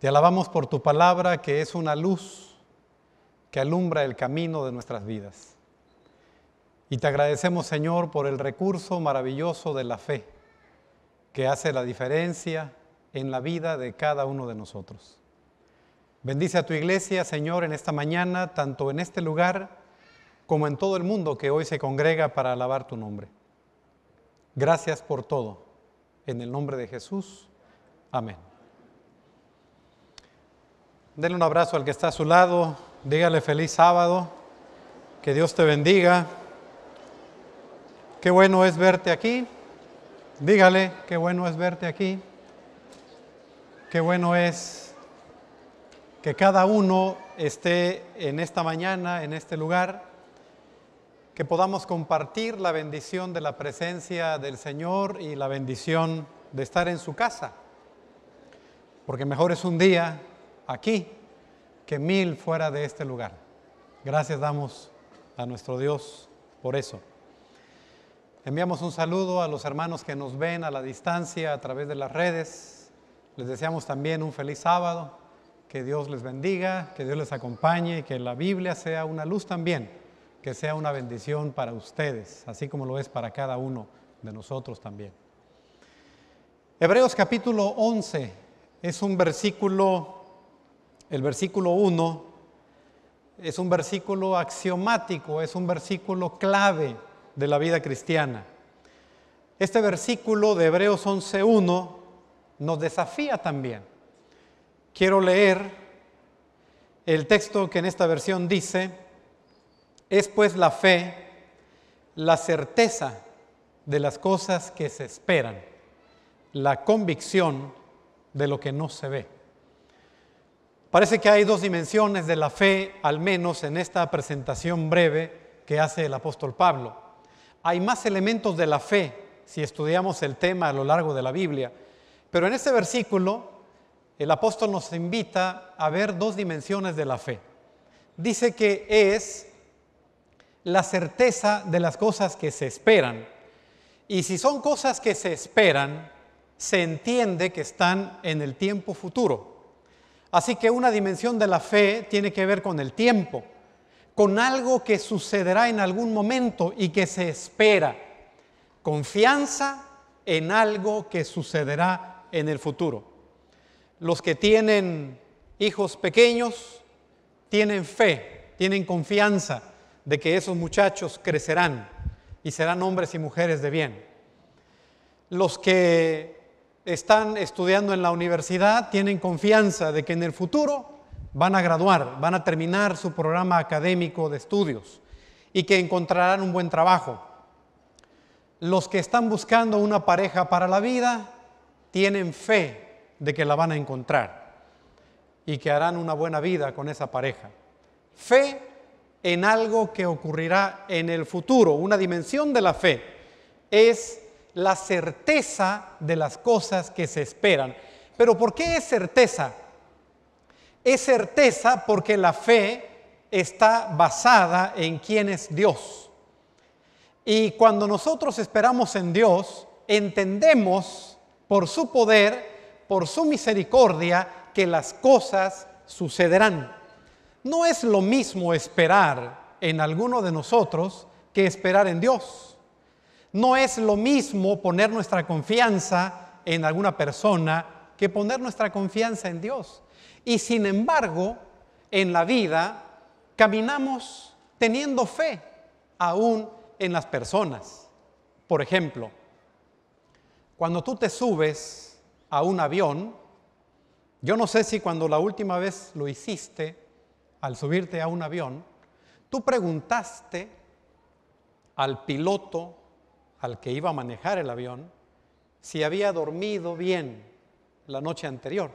Te alabamos por tu palabra que es una luz que alumbra el camino de nuestras vidas. Y te agradecemos, Señor, por el recurso maravilloso de la fe que hace la diferencia en la vida de cada uno de nosotros. Bendice a tu iglesia, Señor, en esta mañana, tanto en este lugar como en todo el mundo que hoy se congrega para alabar tu nombre. Gracias por todo. En el nombre de Jesús. Amén. Denle un abrazo al que está a su lado, dígale feliz sábado, que Dios te bendiga. Qué bueno es verte aquí. Dígale, qué bueno es verte aquí. Qué bueno es que cada uno esté en esta mañana, en este lugar, que podamos compartir la bendición de la presencia del Señor y la bendición de estar en su casa. Porque mejor es un día aquí que mil fuera de este lugar. Gracias damos a nuestro Dios por eso. Enviamos un saludo a los hermanos que nos ven a la distancia a través de las redes. Les deseamos también un feliz sábado. Que Dios les bendiga, que Dios les acompañe, y que la Biblia sea una luz también, que sea una bendición para ustedes, así como lo es para cada uno de nosotros también. Hebreos capítulo 11 es un versículo el versículo 1 es un versículo axiomático, es un versículo clave de la vida cristiana. Este versículo de Hebreos 11.1 nos desafía también. Quiero leer el texto que en esta versión dice, es pues la fe, la certeza de las cosas que se esperan, la convicción de lo que no se ve. Parece que hay dos dimensiones de la fe, al menos en esta presentación breve que hace el apóstol Pablo. Hay más elementos de la fe si estudiamos el tema a lo largo de la Biblia, pero en este versículo el apóstol nos invita a ver dos dimensiones de la fe. Dice que es la certeza de las cosas que se esperan. Y si son cosas que se esperan, se entiende que están en el tiempo futuro. Así que una dimensión de la fe tiene que ver con el tiempo, con algo que sucederá en algún momento y que se espera. Confianza en algo que sucederá en el futuro. Los que tienen hijos pequeños tienen fe, tienen confianza de que esos muchachos crecerán y serán hombres y mujeres de bien. Los que están estudiando en la universidad tienen confianza de que en el futuro van a graduar, van a terminar su programa académico de estudios y que encontrarán un buen trabajo. Los que están buscando una pareja para la vida tienen fe de que la van a encontrar y que harán una buena vida con esa pareja. Fe en algo que ocurrirá en el futuro. Una dimensión de la fe es la certeza de las cosas que se esperan. Pero ¿por qué es certeza? Es certeza porque la fe está basada en quién es Dios. Y cuando nosotros esperamos en Dios, entendemos por su poder, por su misericordia, que las cosas sucederán. No es lo mismo esperar en alguno de nosotros que esperar en Dios. No es lo mismo poner nuestra confianza en alguna persona que poner nuestra confianza en Dios. Y sin embargo, en la vida caminamos teniendo fe aún en las personas. Por ejemplo, cuando tú te subes a un avión, yo no sé si cuando la última vez lo hiciste, al subirte a un avión, tú preguntaste al piloto al que iba a manejar el avión si había dormido bien la noche anterior.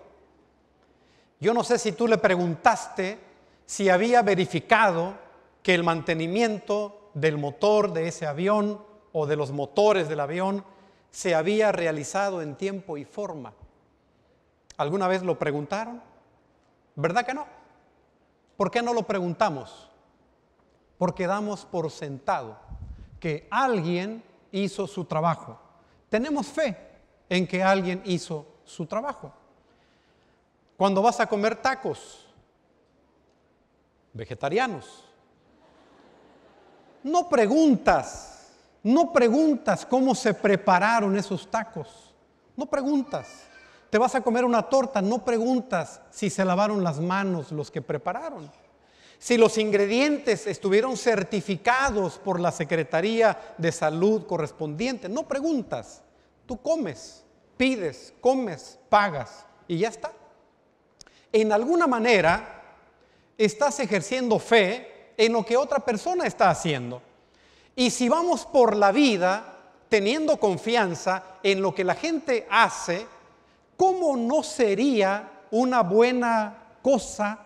Yo no sé si tú le preguntaste si había verificado que el mantenimiento del motor de ese avión o de los motores del avión se había realizado en tiempo y forma. ¿Alguna vez lo preguntaron? ¿Verdad que no? ¿Por qué no lo preguntamos? Porque damos por sentado que alguien hizo su trabajo. Tenemos fe en que alguien hizo su trabajo. Cuando vas a comer tacos vegetarianos, no preguntas, no preguntas cómo se prepararon esos tacos, no preguntas. Te vas a comer una torta, no preguntas si se lavaron las manos los que prepararon si los ingredientes estuvieron certificados por la Secretaría de Salud correspondiente. No preguntas, tú comes, pides, comes, pagas y ya está. En alguna manera estás ejerciendo fe en lo que otra persona está haciendo. Y si vamos por la vida teniendo confianza en lo que la gente hace, ¿cómo no sería una buena cosa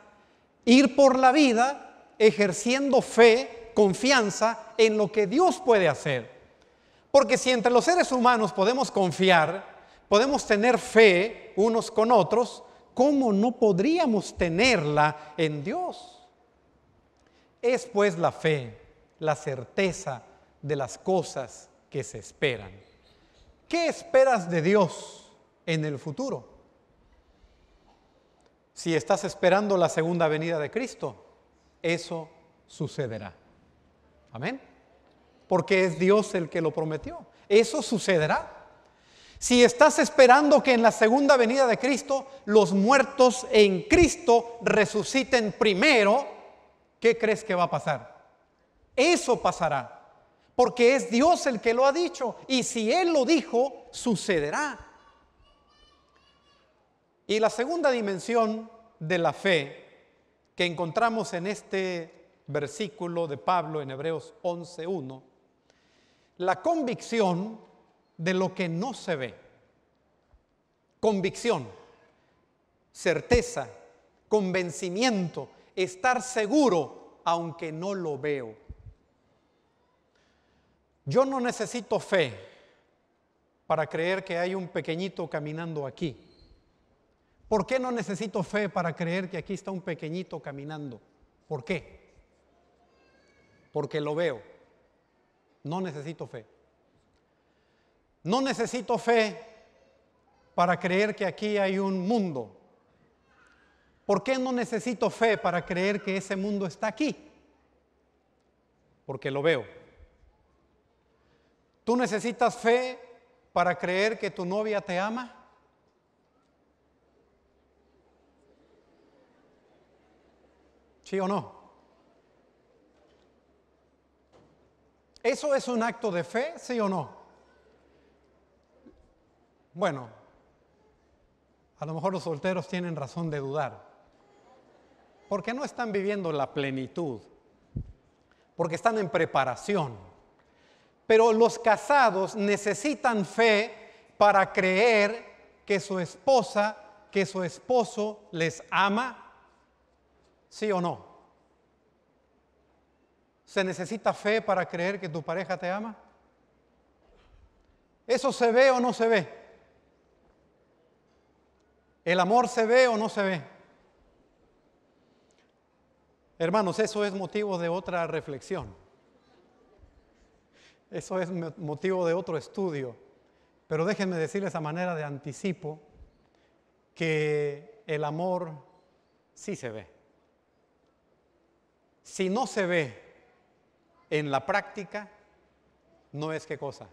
Ir por la vida ejerciendo fe, confianza en lo que Dios puede hacer. Porque si entre los seres humanos podemos confiar, podemos tener fe unos con otros, ¿cómo no podríamos tenerla en Dios? Es pues la fe, la certeza de las cosas que se esperan. ¿Qué esperas de Dios en el futuro? Si estás esperando la segunda venida de Cristo, eso sucederá. Amén. Porque es Dios el que lo prometió. Eso sucederá. Si estás esperando que en la segunda venida de Cristo los muertos en Cristo resuciten primero, ¿qué crees que va a pasar? Eso pasará. Porque es Dios el que lo ha dicho. Y si Él lo dijo, sucederá. Y la segunda dimensión de la fe que encontramos en este versículo de Pablo en Hebreos 11.1, la convicción de lo que no se ve. Convicción, certeza, convencimiento, estar seguro aunque no lo veo. Yo no necesito fe para creer que hay un pequeñito caminando aquí. ¿Por qué no necesito fe para creer que aquí está un pequeñito caminando? ¿Por qué? Porque lo veo. No necesito fe. No necesito fe para creer que aquí hay un mundo. ¿Por qué no necesito fe para creer que ese mundo está aquí? Porque lo veo. Tú necesitas fe para creer que tu novia te ama. ¿Sí o no? ¿Eso es un acto de fe, sí o no? Bueno, a lo mejor los solteros tienen razón de dudar, porque no están viviendo la plenitud, porque están en preparación. Pero los casados necesitan fe para creer que su esposa, que su esposo les ama ¿Sí o no? ¿Se necesita fe para creer que tu pareja te ama? ¿Eso se ve o no se ve? ¿El amor se ve o no se ve? Hermanos, eso es motivo de otra reflexión. Eso es motivo de otro estudio. Pero déjenme decirles a manera de anticipo que el amor sí se ve si no se ve en la práctica, no es qué cosa,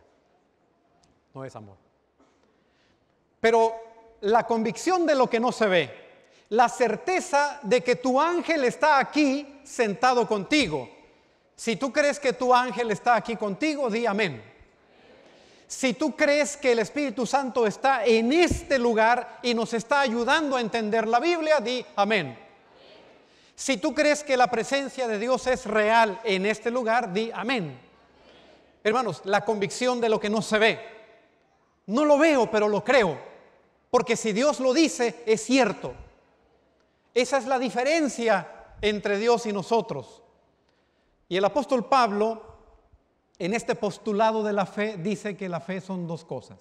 no es amor. Pero la convicción de lo que no se ve, la certeza de que tu ángel está aquí sentado contigo. Si tú crees que tu ángel está aquí contigo, di amén. Si tú crees que el Espíritu Santo está en este lugar y nos está ayudando a entender la Biblia, di amén. Si tú crees que la presencia de Dios es real en este lugar, di amén. Hermanos, la convicción de lo que no se ve. No lo veo, pero lo creo. Porque si Dios lo dice, es cierto. Esa es la diferencia entre Dios y nosotros. Y el apóstol Pablo, en este postulado de la fe, dice que la fe son dos cosas.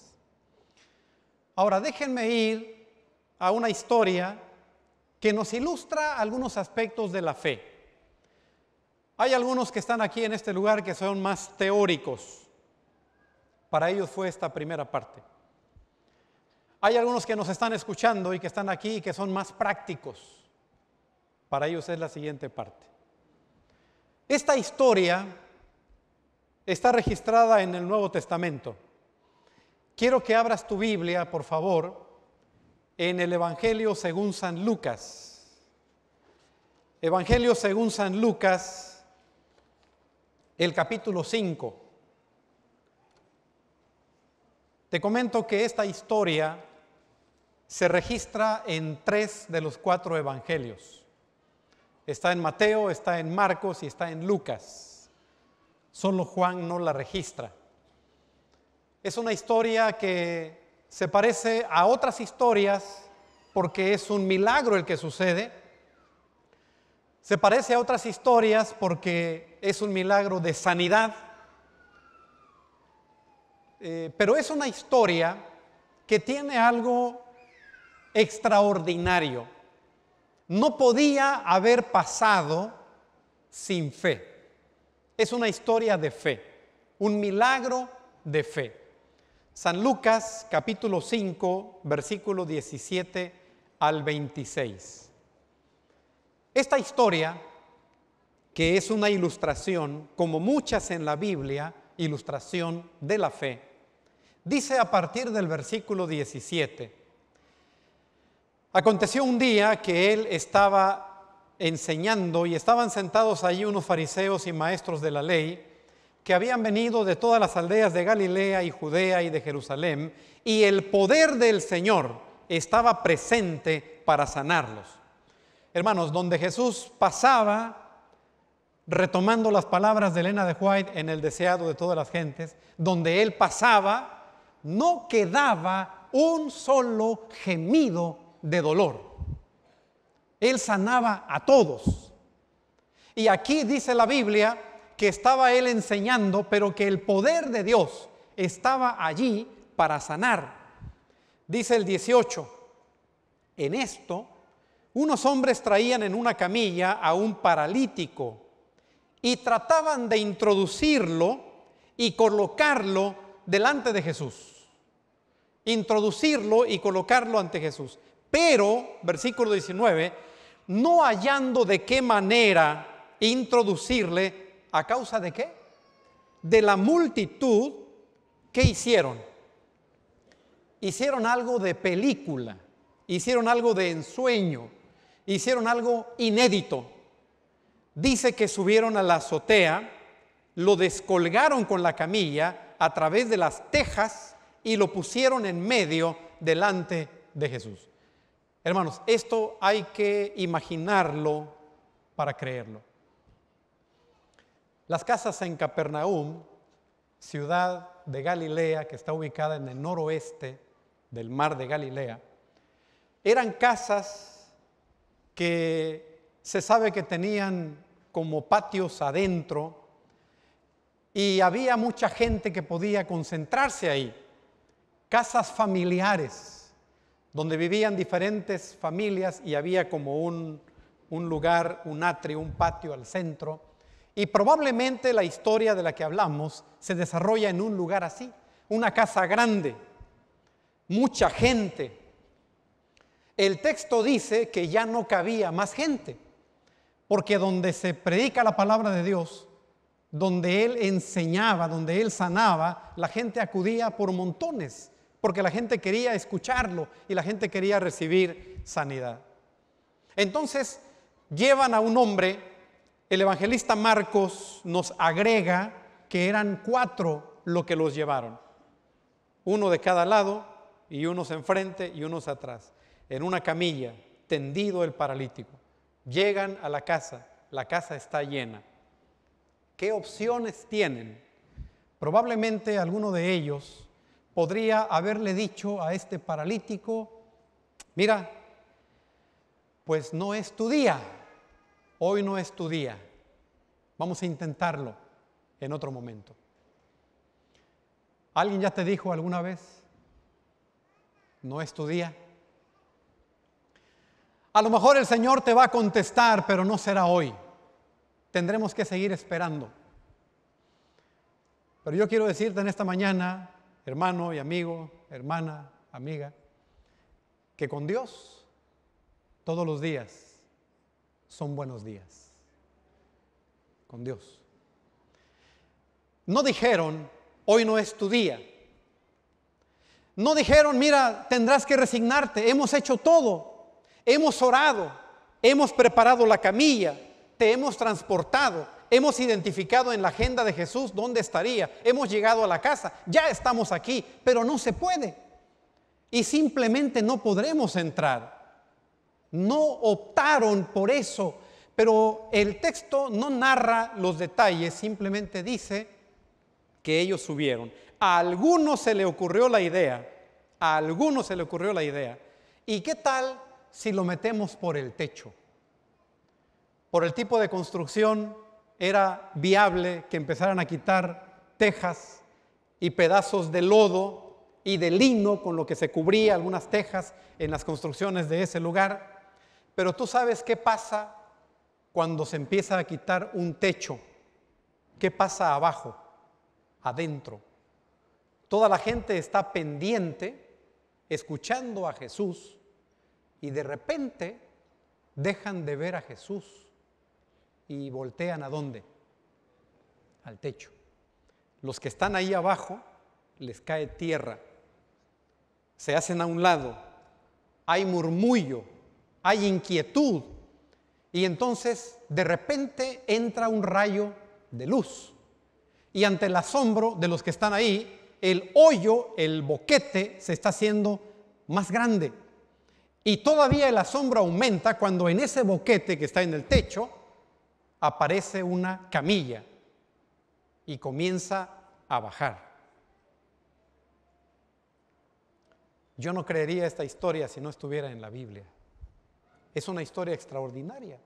Ahora, déjenme ir a una historia que nos ilustra algunos aspectos de la fe. Hay algunos que están aquí en este lugar que son más teóricos. Para ellos fue esta primera parte. Hay algunos que nos están escuchando y que están aquí y que son más prácticos. Para ellos es la siguiente parte. Esta historia está registrada en el Nuevo Testamento. Quiero que abras tu Biblia, por favor, en el Evangelio según San Lucas. Evangelio según San Lucas, el capítulo 5. Te comento que esta historia se registra en tres de los cuatro evangelios. Está en Mateo, está en Marcos y está en Lucas. Solo Juan no la registra. Es una historia que se parece a otras historias porque es un milagro el que sucede. Se parece a otras historias porque es un milagro de sanidad. Eh, pero es una historia que tiene algo extraordinario. No podía haber pasado sin fe. Es una historia de fe, un milagro de fe. San Lucas capítulo 5, versículo 17 al 26. Esta historia, que es una ilustración, como muchas en la Biblia, ilustración de la fe, dice a partir del versículo 17, aconteció un día que él estaba enseñando y estaban sentados allí unos fariseos y maestros de la ley, que habían venido de todas las aldeas de Galilea y Judea y de Jerusalén, y el poder del Señor estaba presente para sanarlos. Hermanos, donde Jesús pasaba, retomando las palabras de Elena de White en El deseado de todas las gentes, donde él pasaba, no quedaba un solo gemido de dolor. Él sanaba a todos. Y aquí dice la Biblia, que estaba él enseñando, pero que el poder de Dios estaba allí para sanar. Dice el 18, en esto, unos hombres traían en una camilla a un paralítico y trataban de introducirlo y colocarlo delante de Jesús. Introducirlo y colocarlo ante Jesús. Pero, versículo 19, no hallando de qué manera introducirle, ¿A causa de qué? De la multitud que hicieron. Hicieron algo de película, hicieron algo de ensueño, hicieron algo inédito. Dice que subieron a la azotea, lo descolgaron con la camilla a través de las tejas y lo pusieron en medio delante de Jesús. Hermanos, esto hay que imaginarlo para creerlo. Las casas en Capernaum, ciudad de Galilea que está ubicada en el noroeste del mar de Galilea, eran casas que se sabe que tenían como patios adentro y había mucha gente que podía concentrarse ahí. Casas familiares, donde vivían diferentes familias y había como un, un lugar, un atrio, un patio al centro y probablemente la historia de la que hablamos se desarrolla en un lugar así, una casa grande, mucha gente. El texto dice que ya no cabía más gente, porque donde se predica la palabra de Dios, donde él enseñaba, donde él sanaba, la gente acudía por montones, porque la gente quería escucharlo y la gente quería recibir sanidad. Entonces llevan a un hombre el evangelista Marcos nos agrega que eran cuatro lo que los llevaron. Uno de cada lado y unos enfrente y unos atrás. En una camilla, tendido el paralítico. Llegan a la casa, la casa está llena. ¿Qué opciones tienen? Probablemente alguno de ellos podría haberle dicho a este paralítico, mira, pues no es tu día, Hoy no es tu día. Vamos a intentarlo en otro momento. ¿Alguien ya te dijo alguna vez? No es tu día. A lo mejor el Señor te va a contestar, pero no será hoy. Tendremos que seguir esperando. Pero yo quiero decirte en esta mañana, hermano y amigo, hermana, amiga, que con Dios todos los días son buenos días con Dios. No dijeron, hoy no es tu día. No dijeron, mira, tendrás que resignarte. Hemos hecho todo. Hemos orado. Hemos preparado la camilla. Te hemos transportado. Hemos identificado en la agenda de Jesús dónde estaría. Hemos llegado a la casa. Ya estamos aquí. Pero no se puede. Y simplemente no podremos entrar no optaron por eso, pero el texto no narra los detalles, simplemente dice que ellos subieron. A algunos se le ocurrió la idea, a algunos se le ocurrió la idea. ¿Y qué tal si lo metemos por el techo? Por el tipo de construcción era viable que empezaran a quitar tejas y pedazos de lodo y de lino con lo que se cubría algunas tejas en las construcciones de ese lugar pero tú sabes qué pasa cuando se empieza a quitar un techo. ¿Qué pasa abajo? Adentro. Toda la gente está pendiente, escuchando a Jesús, y de repente dejan de ver a Jesús y voltean a dónde? Al techo. Los que están ahí abajo les cae tierra, se hacen a un lado, hay murmullo, hay inquietud y entonces de repente entra un rayo de luz. Y ante el asombro de los que están ahí, el hoyo, el boquete se está haciendo más grande. Y todavía el asombro aumenta cuando en ese boquete que está en el techo aparece una camilla y comienza a bajar. Yo no creería esta historia si no estuviera en la Biblia. Es una historia extraordinaria.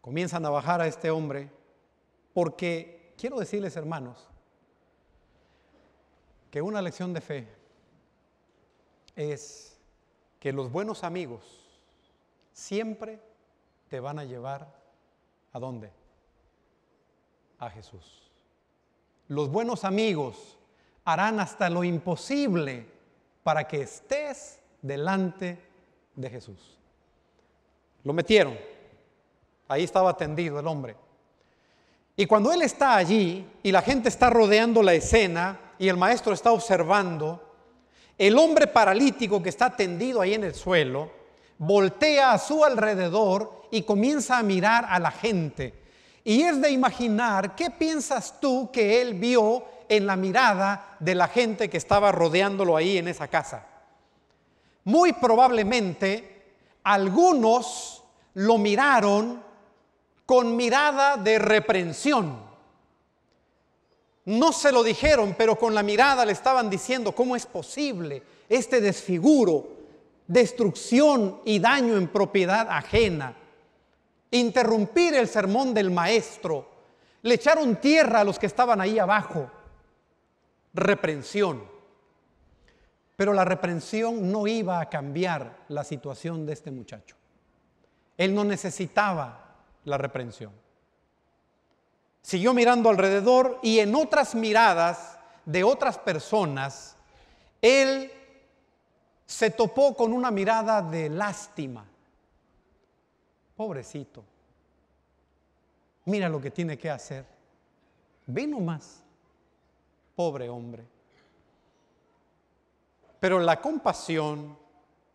Comienzan a bajar a este hombre porque quiero decirles, hermanos, que una lección de fe es que los buenos amigos siempre te van a llevar a dónde? A Jesús. Los buenos amigos harán hasta lo imposible para que estés delante de Jesús. Lo metieron. Ahí estaba tendido el hombre. Y cuando él está allí y la gente está rodeando la escena y el maestro está observando, el hombre paralítico que está tendido ahí en el suelo voltea a su alrededor y comienza a mirar a la gente. Y es de imaginar qué piensas tú que él vio en la mirada de la gente que estaba rodeándolo ahí en esa casa. Muy probablemente algunos lo miraron con mirada de reprensión. No se lo dijeron, pero con la mirada le estaban diciendo, ¿cómo es posible este desfiguro, destrucción y daño en propiedad ajena? Interrumpir el sermón del maestro. Le echaron tierra a los que estaban ahí abajo. Reprensión. Pero la reprensión no iba a cambiar la situación de este muchacho. Él no necesitaba la reprensión. Siguió mirando alrededor y en otras miradas de otras personas, él se topó con una mirada de lástima. Pobrecito. Mira lo que tiene que hacer. Ve más. Pobre hombre. Pero la compasión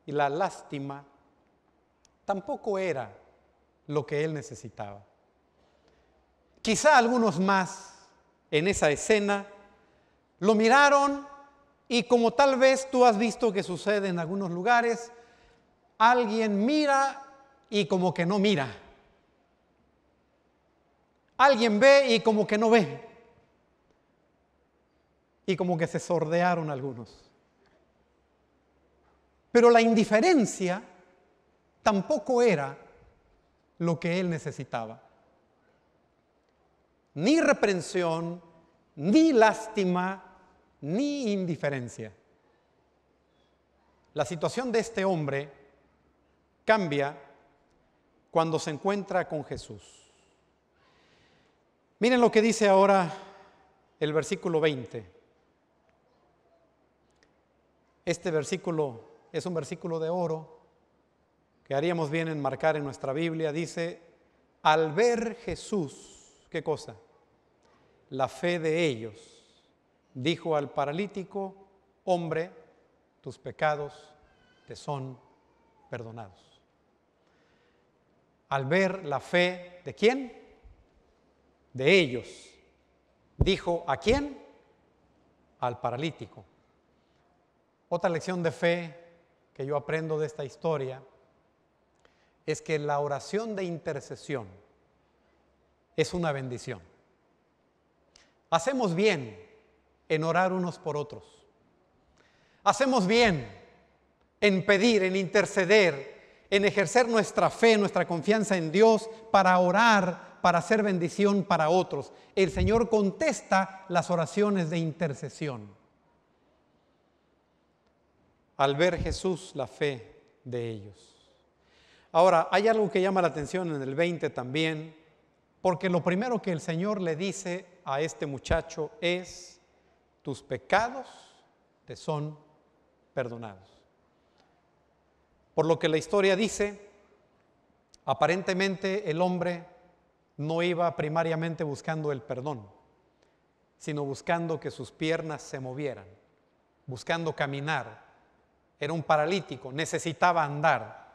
y la lástima tampoco era lo que él necesitaba. Quizá algunos más en esa escena lo miraron y como tal vez tú has visto que sucede en algunos lugares, alguien mira y como que no mira. Alguien ve y como que no ve. Y como que se sordearon algunos. Pero la indiferencia tampoco era lo que él necesitaba. Ni reprensión, ni lástima, ni indiferencia. La situación de este hombre cambia cuando se encuentra con Jesús. Miren lo que dice ahora el versículo 20. Este versículo es un versículo de oro que haríamos bien en marcar en nuestra Biblia. Dice, al ver Jesús, ¿qué cosa? La fe de ellos. Dijo al paralítico, hombre, tus pecados te son perdonados. Al ver la fe de quién? De ellos. Dijo a quién? Al paralítico. Otra lección de fe que yo aprendo de esta historia es que la oración de intercesión es una bendición. Hacemos bien en orar unos por otros. Hacemos bien en pedir, en interceder, en ejercer nuestra fe, nuestra confianza en Dios para orar, para hacer bendición para otros. El Señor contesta las oraciones de intercesión al ver Jesús la fe de ellos. Ahora, hay algo que llama la atención en el 20 también, porque lo primero que el Señor le dice a este muchacho es, tus pecados te son perdonados. Por lo que la historia dice, aparentemente el hombre no iba primariamente buscando el perdón, sino buscando que sus piernas se movieran, buscando caminar, era un paralítico, necesitaba andar.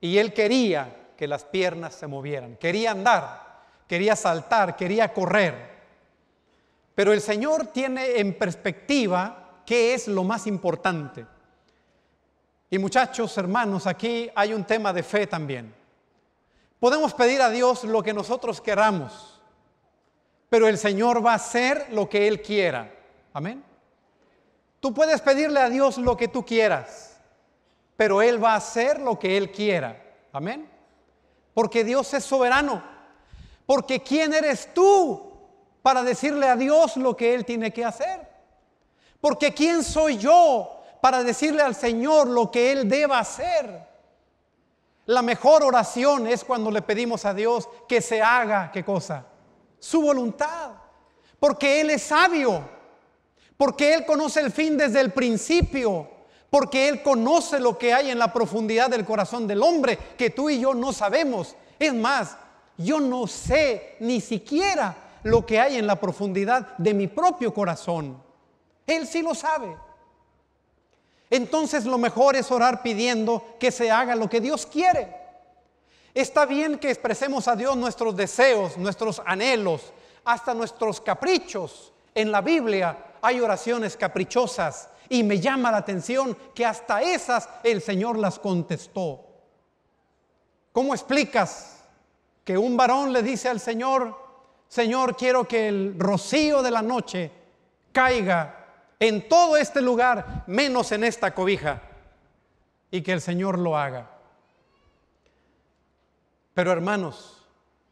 Y él quería que las piernas se movieran, quería andar, quería saltar, quería correr. Pero el Señor tiene en perspectiva qué es lo más importante. Y muchachos, hermanos, aquí hay un tema de fe también. Podemos pedir a Dios lo que nosotros queramos, pero el Señor va a hacer lo que Él quiera. Amén. Tú puedes pedirle a Dios lo que tú quieras, pero Él va a hacer lo que Él quiera. Amén. Porque Dios es soberano. Porque ¿quién eres tú para decirle a Dios lo que Él tiene que hacer? Porque ¿quién soy yo para decirle al Señor lo que Él deba hacer? La mejor oración es cuando le pedimos a Dios que se haga, ¿qué cosa? Su voluntad. Porque Él es sabio porque Él conoce el fin desde el principio, porque Él conoce lo que hay en la profundidad del corazón del hombre, que tú y yo no sabemos. Es más, yo no sé ni siquiera lo que hay en la profundidad de mi propio corazón. Él sí lo sabe. Entonces lo mejor es orar pidiendo que se haga lo que Dios quiere. Está bien que expresemos a Dios nuestros deseos, nuestros anhelos, hasta nuestros caprichos en la Biblia hay oraciones caprichosas y me llama la atención que hasta esas el Señor las contestó. ¿Cómo explicas que un varón le dice al Señor, Señor, quiero que el rocío de la noche caiga en todo este lugar, menos en esta cobija, y que el Señor lo haga? Pero hermanos,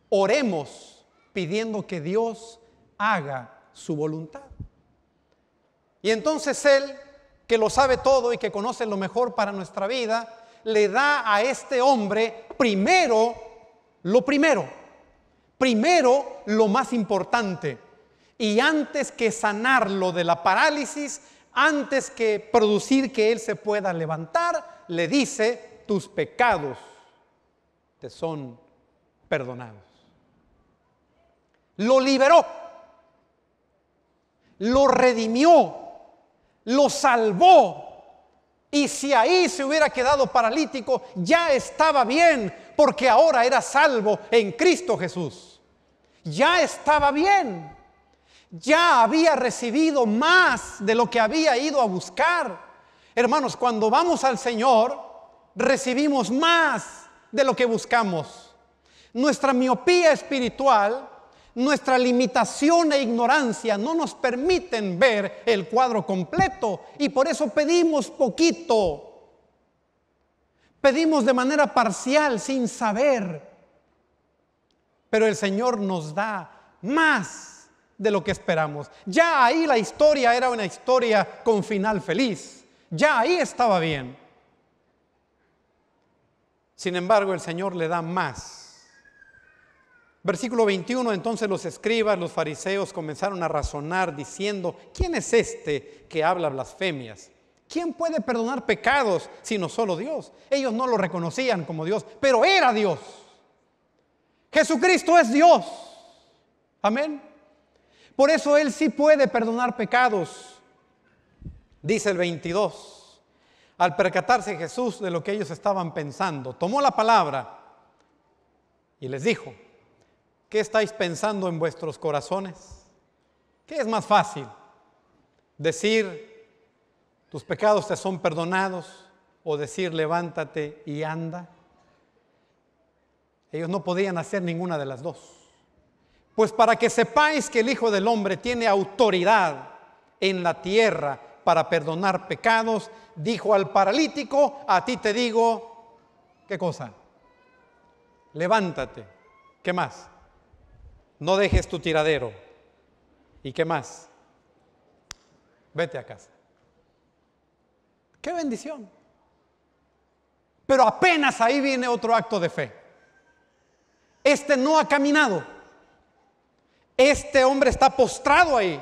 oremos pidiendo que Dios haga su voluntad. Y entonces Él, que lo sabe todo y que conoce lo mejor para nuestra vida, le da a este hombre primero lo primero, primero lo más importante. Y antes que sanarlo de la parálisis, antes que producir que Él se pueda levantar, le dice, tus pecados te son perdonados. Lo liberó, lo redimió, lo salvó. Y si ahí se hubiera quedado paralítico, ya estaba bien, porque ahora era salvo en Cristo Jesús. Ya estaba bien. Ya había recibido más de lo que había ido a buscar. Hermanos, cuando vamos al Señor, recibimos más de lo que buscamos. Nuestra miopía espiritual nuestra limitación e ignorancia no nos permiten ver el cuadro completo y por eso pedimos poquito. Pedimos de manera parcial, sin saber. Pero el Señor nos da más de lo que esperamos. Ya ahí la historia era una historia con final feliz. Ya ahí estaba bien. Sin embargo, el Señor le da más Versículo 21, entonces los escribas, los fariseos comenzaron a razonar diciendo, ¿quién es este que habla blasfemias? ¿Quién puede perdonar pecados sino solo Dios? Ellos no lo reconocían como Dios, pero era Dios. Jesucristo es Dios. Amén. Por eso Él sí puede perdonar pecados. Dice el 22. Al percatarse Jesús de lo que ellos estaban pensando, tomó la palabra y les dijo, ¿Qué estáis pensando en vuestros corazones? ¿Qué es más fácil? Decir, tus pecados te son perdonados o decir, levántate y anda. Ellos no podían hacer ninguna de las dos. Pues para que sepáis que el Hijo del Hombre tiene autoridad en la tierra para perdonar pecados, dijo al paralítico, a ti te digo, ¿qué cosa? Levántate. ¿Qué más? no dejes tu tiradero. ¿Y qué más? Vete a casa. Qué bendición. Pero apenas ahí viene otro acto de fe. Este no ha caminado. Este hombre está postrado ahí.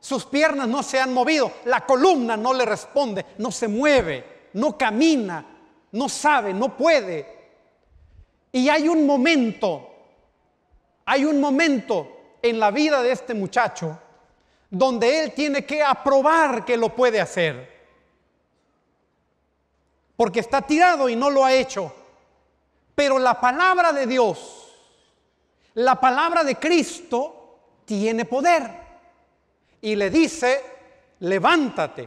Sus piernas no se han movido. La columna no le responde. No se mueve. No camina. No sabe. No puede. Y hay un momento hay un momento en la vida de este muchacho donde él tiene que aprobar que lo puede hacer. Porque está tirado y no lo ha hecho. Pero la palabra de Dios, la palabra de Cristo, tiene poder. Y le dice, levántate.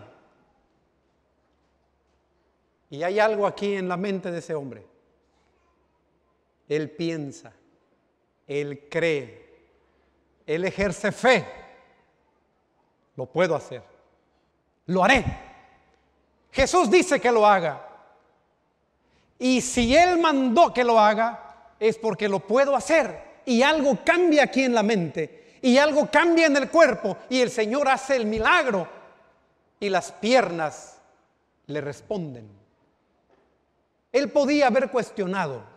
Y hay algo aquí en la mente de ese hombre. Él piensa, él cree, Él ejerce fe. Lo puedo hacer, lo haré. Jesús dice que lo haga. Y si Él mandó que lo haga, es porque lo puedo hacer. Y algo cambia aquí en la mente. Y algo cambia en el cuerpo. Y el Señor hace el milagro. Y las piernas le responden. Él podía haber cuestionado.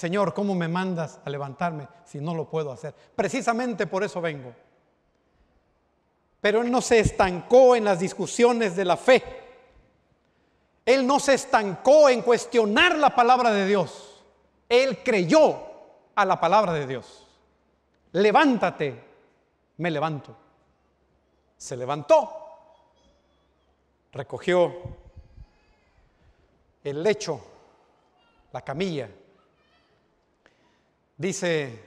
Señor, ¿cómo me mandas a levantarme si no lo puedo hacer? Precisamente por eso vengo. Pero Él no se estancó en las discusiones de la fe. Él no se estancó en cuestionar la palabra de Dios. Él creyó a la palabra de Dios. Levántate, me levanto. Se levantó, recogió el lecho, la camilla Dice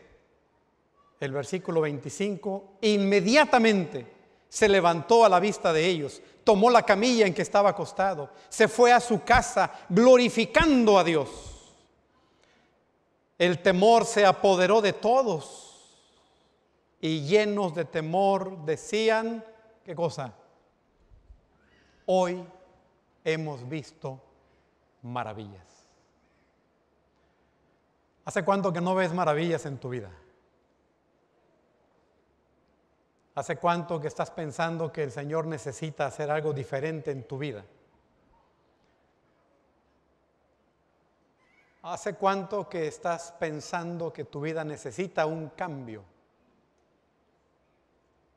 el versículo 25, inmediatamente se levantó a la vista de ellos, tomó la camilla en que estaba acostado, se fue a su casa glorificando a Dios. El temor se apoderó de todos y llenos de temor decían, ¿qué cosa? Hoy hemos visto maravillas. ¿Hace cuánto que no ves maravillas en tu vida? ¿Hace cuánto que estás pensando que el Señor necesita hacer algo diferente en tu vida? ¿Hace cuánto que estás pensando que tu vida necesita un cambio?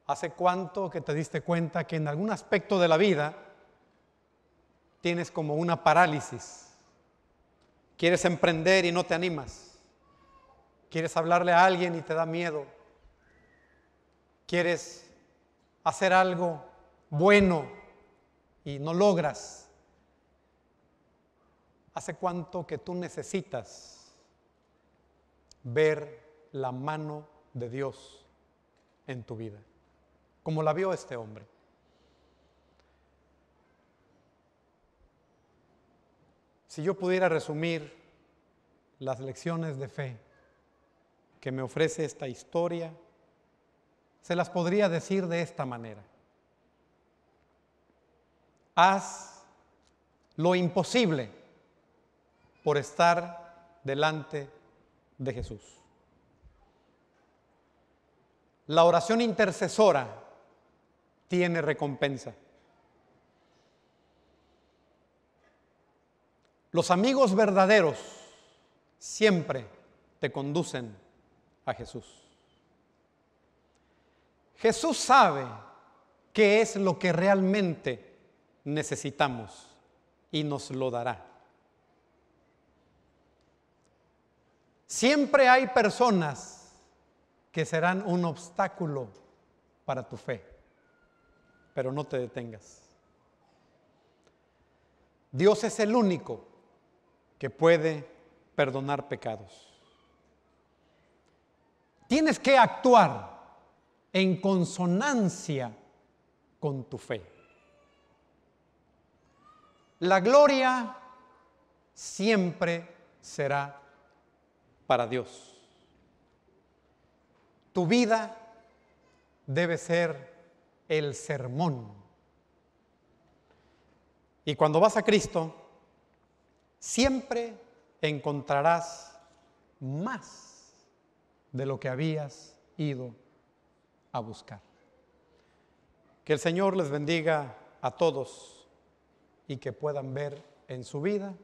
¿Hace cuánto que te diste cuenta que en algún aspecto de la vida tienes como una parálisis? Quieres emprender y no te animas. Quieres hablarle a alguien y te da miedo. Quieres hacer algo bueno y no logras. ¿Hace cuánto que tú necesitas ver la mano de Dios en tu vida? Como la vio este hombre. Si yo pudiera resumir las lecciones de fe que me ofrece esta historia, se las podría decir de esta manera. Haz lo imposible por estar delante de Jesús. La oración intercesora tiene recompensa. Los amigos verdaderos siempre te conducen Jesús. Jesús sabe qué es lo que realmente necesitamos y nos lo dará. Siempre hay personas que serán un obstáculo para tu fe, pero no te detengas. Dios es el único que puede perdonar pecados. Tienes que actuar en consonancia con tu fe. La gloria siempre será para Dios. Tu vida debe ser el sermón. Y cuando vas a Cristo, siempre encontrarás más de lo que habías ido a buscar. Que el Señor les bendiga a todos y que puedan ver en su vida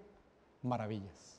maravillas.